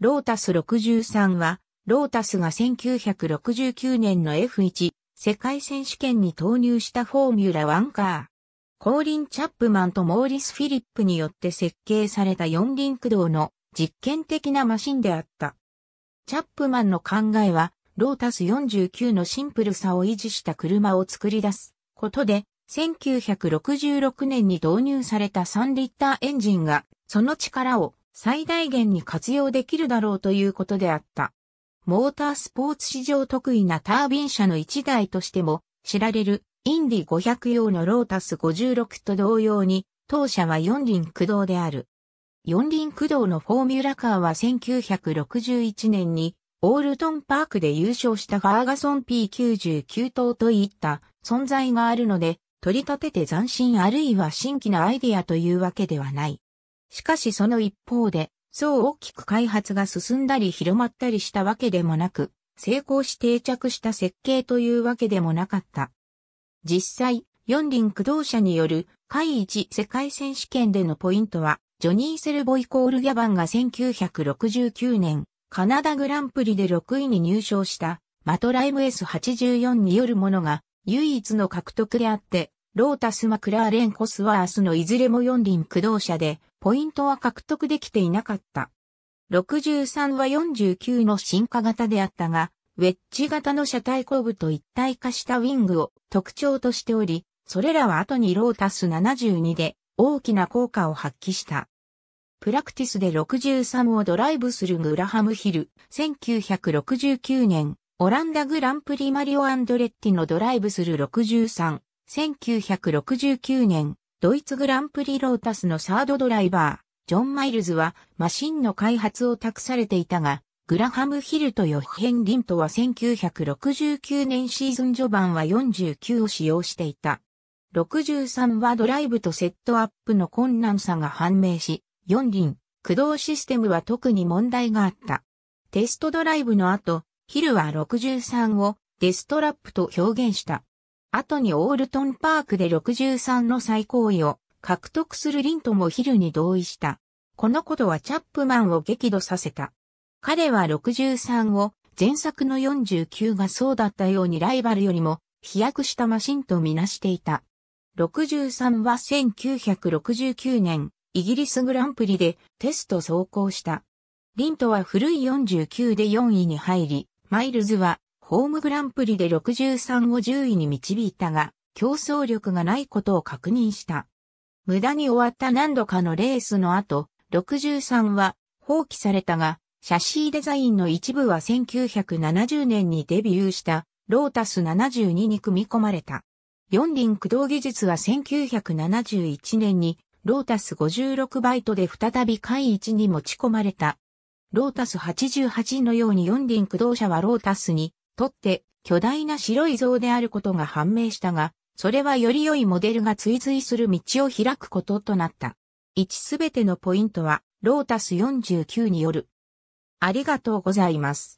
ロータス63は、ロータスが1969年の F1 世界選手権に投入したフォーミュラ1カー。コーリン・チャップマンとモーリス・フィリップによって設計された四輪駆動の実験的なマシンであった。チャップマンの考えは、ロータス49のシンプルさを維持した車を作り出すことで、1966年に導入された3リッターエンジンが、その力を最大限に活用できるだろうということであった。モータースポーツ史上得意なタービン車の一台としても知られるインディ500用のロータス56と同様に当社は四輪駆動である。四輪駆動のフォーミュラカーは1961年にオールトンパークで優勝したファーガソン P99 等といった存在があるので取り立てて斬新あるいは新規なアイディアというわけではない。しかしその一方で、そう大きく開発が進んだり広まったりしたわけでもなく、成功し定着した設計というわけでもなかった。実際、四輪駆動車による海一世界選手権でのポイントは、ジョニー・セルボイコール・ギャバンが1969年、カナダグランプリで6位に入賞した、マトライム S84 によるものが、唯一の獲得であって、ロータス・マクラーレン・コスワースのいずれも4輪駆動車で、ポイントは獲得できていなかった。63は49の進化型であったが、ウェッジ型の車体後部と一体化したウィングを特徴としており、それらは後にロータス72で大きな効果を発揮した。プラクティスで63をドライブするグラハムヒル、1969年、オランダグランプリマリオ・アンドレッティのドライブする63。1969年、ドイツグランプリロータスのサードドライバー、ジョン・マイルズはマシンの開発を託されていたが、グラハム・ヒルとヨッヘン・リントは1969年シーズン序盤は49を使用していた。63はドライブとセットアップの困難さが判明し、4輪、駆動システムは特に問題があった。テストドライブの後、ヒルは63をデストラップと表現した。後にオールトンパークで63の最高位を獲得するリントもヒルに同意した。このことはチャップマンを激怒させた。彼は63を前作の49がそうだったようにライバルよりも飛躍したマシンとみなしていた。63は1969年、イギリスグランプリでテスト走行した。リントは古い49で4位に入り、マイルズはホームグランプリで63を10位に導いたが、競争力がないことを確認した。無駄に終わった何度かのレースの後、63は放棄されたが、シャシーデザインの一部は1970年にデビューしたロータス72に組み込まれた。四輪駆動技術は1971年にロータス56バイトで再び回1に持ち込まれた。ロータス88のように四輪駆動車はロータスにとって巨大な白い像であることが判明したが、それはより良いモデルが追随する道を開くこととなった。1すべてのポイントは、ロータス49による。ありがとうございます。